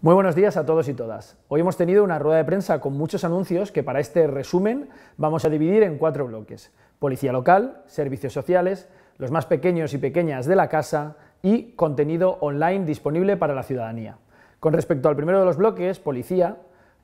Muy buenos días a todos y todas. Hoy hemos tenido una rueda de prensa con muchos anuncios que para este resumen vamos a dividir en cuatro bloques. Policía local, servicios sociales, los más pequeños y pequeñas de la casa y contenido online disponible para la ciudadanía. Con respecto al primero de los bloques, policía,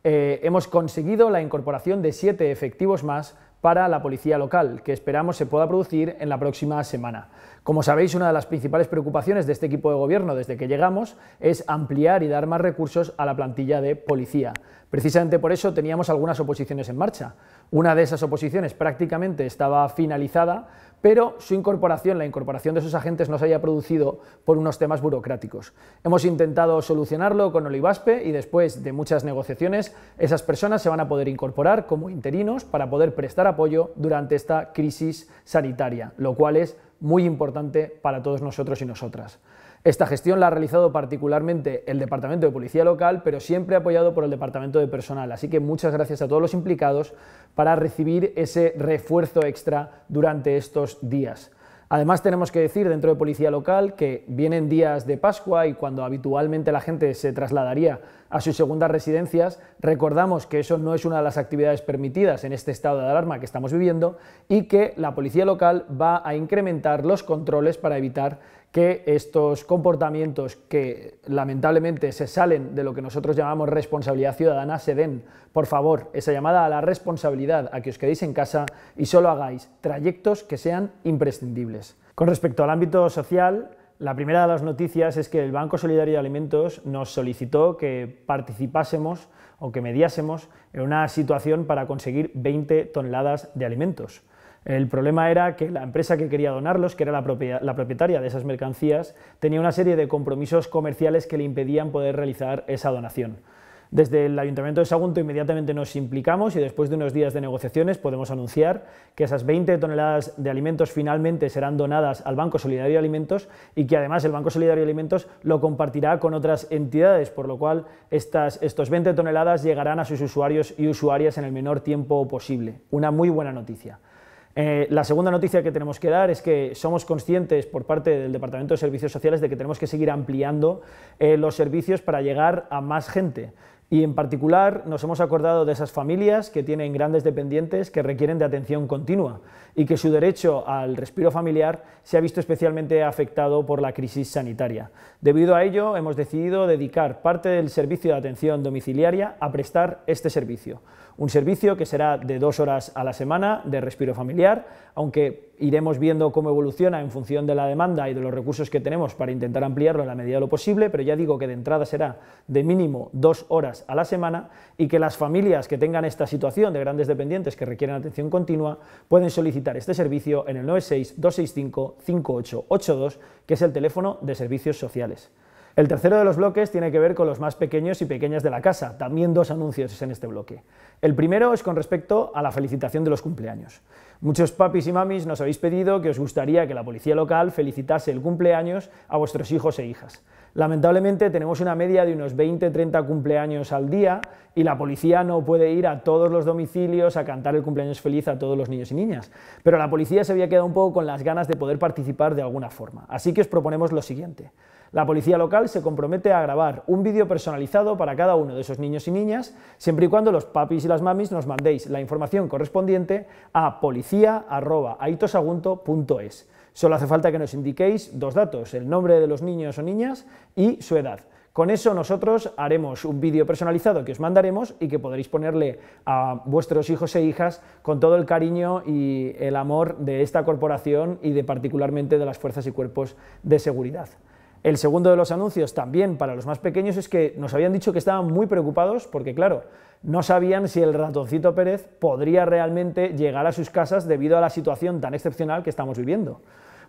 eh, hemos conseguido la incorporación de siete efectivos más para la policía local, que esperamos se pueda producir en la próxima semana. Como sabéis, una de las principales preocupaciones de este equipo de gobierno desde que llegamos es ampliar y dar más recursos a la plantilla de policía. Precisamente por eso teníamos algunas oposiciones en marcha. Una de esas oposiciones prácticamente estaba finalizada, pero su incorporación, la incorporación de esos agentes no se haya producido por unos temas burocráticos. Hemos intentado solucionarlo con Olivaspe y después de muchas negociaciones, esas personas se van a poder incorporar como interinos para poder prestar apoyo durante esta crisis sanitaria, lo cual es muy importante para todos nosotros y nosotras. Esta gestión la ha realizado particularmente el Departamento de Policía Local, pero siempre apoyado por el Departamento de Personal. Así que muchas gracias a todos los implicados para recibir ese refuerzo extra durante estos días. Además, tenemos que decir dentro de Policía Local que vienen días de Pascua y cuando habitualmente la gente se trasladaría a sus segundas residencias, recordamos que eso no es una de las actividades permitidas en este estado de alarma que estamos viviendo y que la Policía Local va a incrementar los controles para evitar que estos comportamientos que lamentablemente se salen de lo que nosotros llamamos responsabilidad ciudadana se den, por favor, esa llamada a la responsabilidad, a que os quedéis en casa y solo hagáis trayectos que sean imprescindibles. Con respecto al ámbito social, la primera de las noticias es que el Banco Solidario de Alimentos nos solicitó que participásemos o que mediásemos en una situación para conseguir 20 toneladas de alimentos. El problema era que la empresa que quería donarlos, que era la, propietaria de esas mercancías, tenía una serie de compromisos comerciales que le impedían poder realizar esa donación. Desde el Ayuntamiento de Sagunto inmediatamente nos implicamos y después de unos días de negociaciones podemos anunciar que esas 20 toneladas de alimentos finalmente serán donadas al Banco Solidario de Alimentos y que además el Banco Solidario de Alimentos lo compartirá con otras entidades, por lo cual estas, estos 20 toneladas llegarán a sus usuarios y usuarias en el menor tiempo posible. Una muy buena noticia. Eh, la segunda noticia que tenemos que dar es que somos conscientes por parte del Departamento de Servicios Sociales de que tenemos que seguir ampliando eh, los servicios para llegar a más gente. Y en particular nos hemos acordado de esas familias que tienen grandes dependientes que requieren de atención continua y que su derecho al respiro familiar se ha visto especialmente afectado por la crisis sanitaria. Debido a ello, hemos decidido dedicar parte del servicio de atención domiciliaria a prestar este servicio. Un servicio que será de dos horas a la semana de respiro familiar, aunque iremos viendo cómo evoluciona en función de la demanda y de los recursos que tenemos para intentar ampliarlo en la medida de lo posible, pero ya digo que de entrada será de mínimo dos horas a la semana y que las familias que tengan esta situación de grandes dependientes que requieren atención continua pueden solicitar este servicio en el 96-265-5882, que es el teléfono de servicios sociales. El tercero de los bloques tiene que ver con los más pequeños y pequeñas de la casa. También dos anuncios en este bloque. El primero es con respecto a la felicitación de los cumpleaños. Muchos papis y mamis nos habéis pedido que os gustaría que la policía local felicitase el cumpleaños a vuestros hijos e hijas. Lamentablemente tenemos una media de unos 20-30 cumpleaños al día y la policía no puede ir a todos los domicilios a cantar el cumpleaños feliz a todos los niños y niñas. Pero la policía se había quedado un poco con las ganas de poder participar de alguna forma. Así que os proponemos lo siguiente. La policía local se compromete a grabar un vídeo personalizado para cada uno de esos niños y niñas, siempre y cuando los papis y las mamis nos mandéis la información correspondiente a policía.aitosagunto.es. Solo hace falta que nos indiquéis dos datos, el nombre de los niños o niñas y su edad. Con eso nosotros haremos un vídeo personalizado que os mandaremos y que podréis ponerle a vuestros hijos e hijas con todo el cariño y el amor de esta corporación y de particularmente de las fuerzas y cuerpos de seguridad. El segundo de los anuncios, también para los más pequeños, es que nos habían dicho que estaban muy preocupados porque, claro, no sabían si el ratoncito Pérez podría realmente llegar a sus casas debido a la situación tan excepcional que estamos viviendo.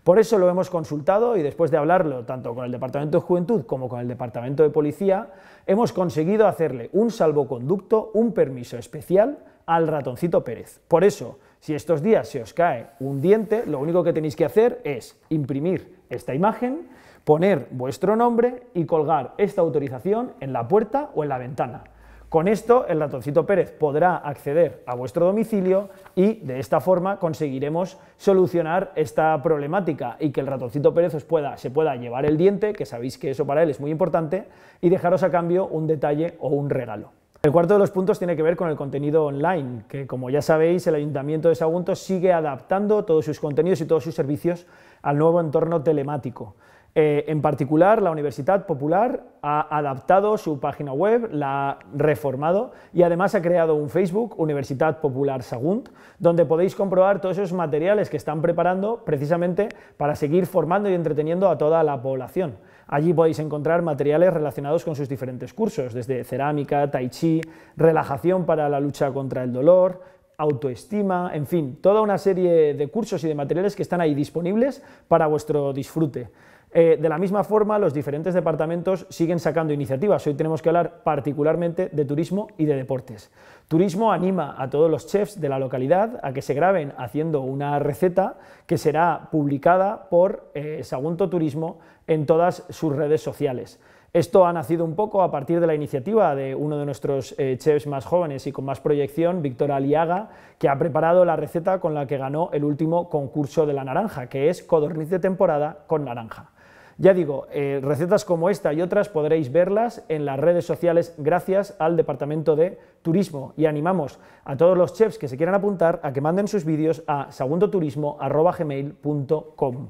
Por eso lo hemos consultado y después de hablarlo tanto con el Departamento de Juventud como con el Departamento de Policía, hemos conseguido hacerle un salvoconducto, un permiso especial al ratoncito Pérez. Por eso, si estos días se os cae un diente, lo único que tenéis que hacer es imprimir esta imagen, poner vuestro nombre y colgar esta autorización en la puerta o en la ventana. Con esto, el ratoncito Pérez podrá acceder a vuestro domicilio y de esta forma conseguiremos solucionar esta problemática y que el ratoncito Pérez pueda, se pueda llevar el diente, que sabéis que eso para él es muy importante, y dejaros a cambio un detalle o un regalo. El cuarto de los puntos tiene que ver con el contenido online, que como ya sabéis, el Ayuntamiento de Sagunto sigue adaptando todos sus contenidos y todos sus servicios al nuevo entorno telemático. Eh, en particular, la Universidad Popular ha adaptado su página web, la ha reformado y además ha creado un Facebook, Universidad Popular Sagunt, donde podéis comprobar todos esos materiales que están preparando precisamente para seguir formando y entreteniendo a toda la población. Allí podéis encontrar materiales relacionados con sus diferentes cursos, desde cerámica, tai chi, relajación para la lucha contra el dolor, autoestima, en fin, toda una serie de cursos y de materiales que están ahí disponibles para vuestro disfrute. Eh, de la misma forma, los diferentes departamentos siguen sacando iniciativas. Hoy tenemos que hablar particularmente de turismo y de deportes. Turismo anima a todos los chefs de la localidad a que se graben haciendo una receta que será publicada por eh, Sagunto Turismo en todas sus redes sociales. Esto ha nacido un poco a partir de la iniciativa de uno de nuestros eh, chefs más jóvenes y con más proyección, Víctor Aliaga, que ha preparado la receta con la que ganó el último concurso de la naranja, que es codorniz de temporada con naranja. Ya digo, eh, recetas como esta y otras podréis verlas en las redes sociales gracias al Departamento de Turismo y animamos a todos los chefs que se quieran apuntar a que manden sus vídeos a segundoturismo.com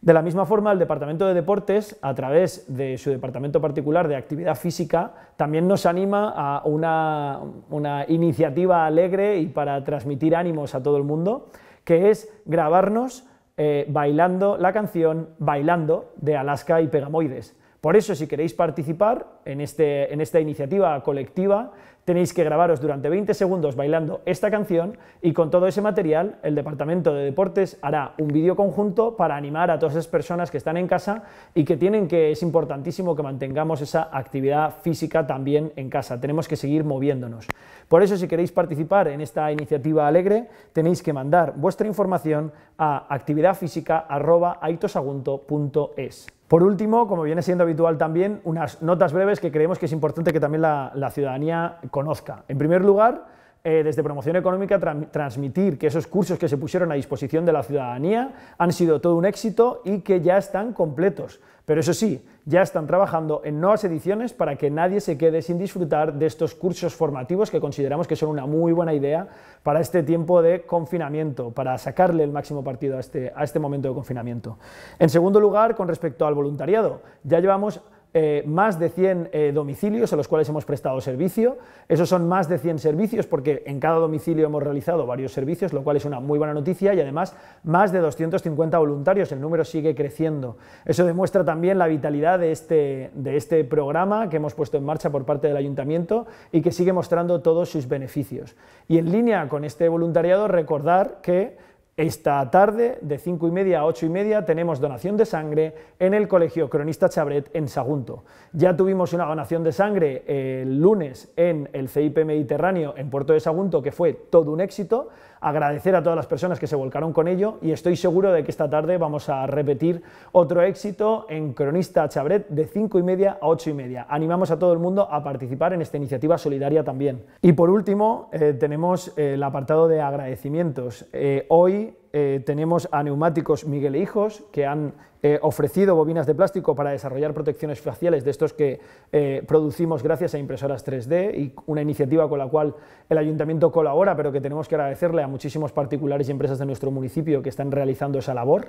De la misma forma, el Departamento de Deportes, a través de su departamento particular de actividad física, también nos anima a una, una, iniciativa alegre y para transmitir ánimos a todo el mundo, que es grabarnos eh, bailando la canción Bailando de Alaska y Pegamoides. Por eso, si queréis participar este, en, esta iniciativa colectiva, tenéis que grabaros durante 20 segundos bailando esta canción y con todo ese material el Departamento de Deportes hará un vídeo conjunto para animar a todas esas personas que están en casa y que tienen que, es importantísimo que mantengamos esa actividad física también en casa. Tenemos que seguir moviéndonos. Por eso, si queréis participar en esta iniciativa alegre, tenéis que mandar vuestra información a actividadfísica.aitosagunto.es. Por último, como viene siendo habitual también, unas notas breves que creemos que es importante que también la, ciudadanía conozca. En primer lugar, eh, desde promoción económica transmitir que esos cursos que se pusieron a disposición de la ciudadanía han sido todo un éxito y que ya están completos. Pero eso sí, ya están trabajando en nuevas ediciones para que nadie se quede sin disfrutar de estos cursos formativos que consideramos que son una muy buena idea para este tiempo de confinamiento, para sacarle el máximo partido a este, a este momento de confinamiento. En segundo lugar, con respecto al voluntariado, ya llevamos eh, más de 100 eh, domicilios a los cuales hemos prestado servicio. Esos son más de 100 servicios porque en cada domicilio hemos realizado varios servicios, lo cual es una muy buena noticia y además más de 250 voluntarios. El número sigue creciendo. Eso demuestra también la vitalidad de este, de este programa que hemos puesto en marcha por parte del ayuntamiento y que sigue mostrando todos sus beneficios. Y en línea con este voluntariado, recordar que esta tarde, de 5 y media a 8 y media, tenemos donación de sangre en el Colegio Cronista Chabret en Sagunto. Ya tuvimos una donación de sangre el lunes en el CIP Mediterráneo en Puerto de Sagunto, que fue todo un éxito. Agradecer a todas las personas que se volcaron con ello y estoy seguro de que esta tarde vamos a repetir otro éxito en Cronista Chabret de 5 y media a 8 y media. Animamos a todo el mundo a participar en esta iniciativa solidaria también. Y por último, eh, tenemos el apartado de agradecimientos. Eh, hoy eh, tenemos a Neumáticos Miguel e Hijos, que han eh, ofrecido bobinas de plástico para desarrollar protecciones faciales de estos que eh, producimos gracias a impresoras 3D y una iniciativa con la cual el ayuntamiento colabora, pero que tenemos que agradecerle a muchísimos particulares y empresas de nuestro municipio que están realizando esa labor.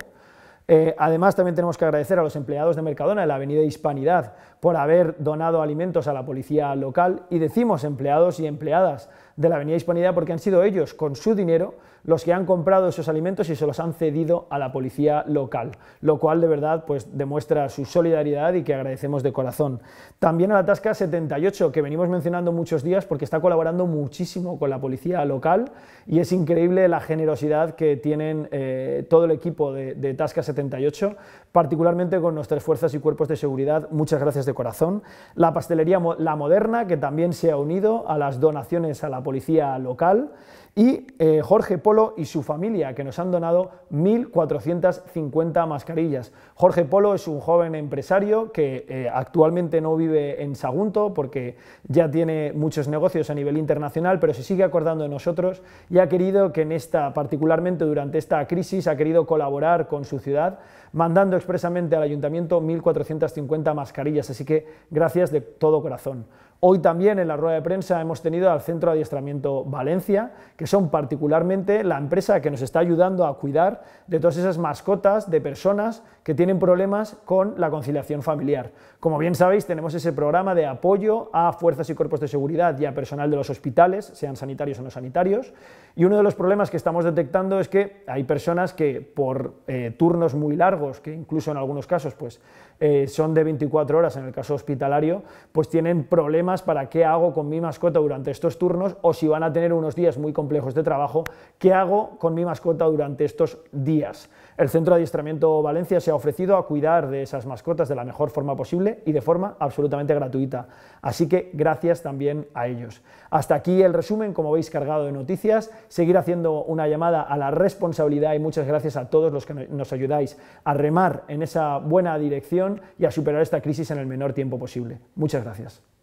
además, también tenemos que agradecer a los empleados de Mercadona, de la Avenida Hispanidad, por haber donado alimentos a la policía local. Y decimos empleados y empleadas de la Avenida Hispanidad porque han sido ellos, con su dinero, los que han comprado esos alimentos y se los han cedido a la policía local, lo cual de verdad pues, demuestra su solidaridad y que agradecemos de corazón. También a la Tasca 78, que venimos mencionando muchos días porque está colaborando muchísimo con la policía local y es increíble la generosidad que tienen eh, todo el equipo de, de Tasca 78, particularmente con nuestras fuerzas y cuerpos de seguridad. Muchas gracias de corazón. La pastelería La Moderna, que también se ha unido a las donaciones a la policía local, y eh, Jorge Polo y su familia, que nos han donado 1.450 mascarillas. Jorge Polo es un joven empresario que eh, actualmente no vive en Sagunto porque ya tiene muchos negocios a nivel internacional, pero se sigue acordando de nosotros y ha querido que en esta, particularmente durante esta crisis, ha querido colaborar con su ciudad, mandando expresamente al ayuntamiento 1.450 mascarillas. Así que gracias de todo corazón. Hoy también en la rueda de prensa hemos tenido al Centro de Adiestramiento Valencia, que son particularmente la empresa que nos está ayudando a cuidar de todas esas mascotas de personas que tienen problemas con la conciliación familiar. Como bien sabéis, tenemos ese programa de apoyo a fuerzas y cuerpos de seguridad y a personal de los hospitales, sean sanitarios o no sanitarios, y uno de los problemas que estamos detectando es que hay personas que por eh, turnos muy largos, que incluso en algunos casos pues, eh, son de 24 horas en el caso hospitalario, pues tienen problemas para qué hago con mi mascota durante estos turnos o si van a tener unos días muy complejos de trabajo, qué hago con mi mascota durante estos días. El Centro de Adiestramiento Valencia se ha ofrecido a cuidar de esas mascotas de la mejor forma posible y de forma absolutamente gratuita. Así que gracias también a ellos. Hasta aquí el resumen, como veis, cargado de noticias seguir haciendo una llamada a la responsabilidad y muchas gracias a todos los que nos ayudáis a remar en esa buena dirección y a superar esta crisis en el menor tiempo posible. Muchas gracias.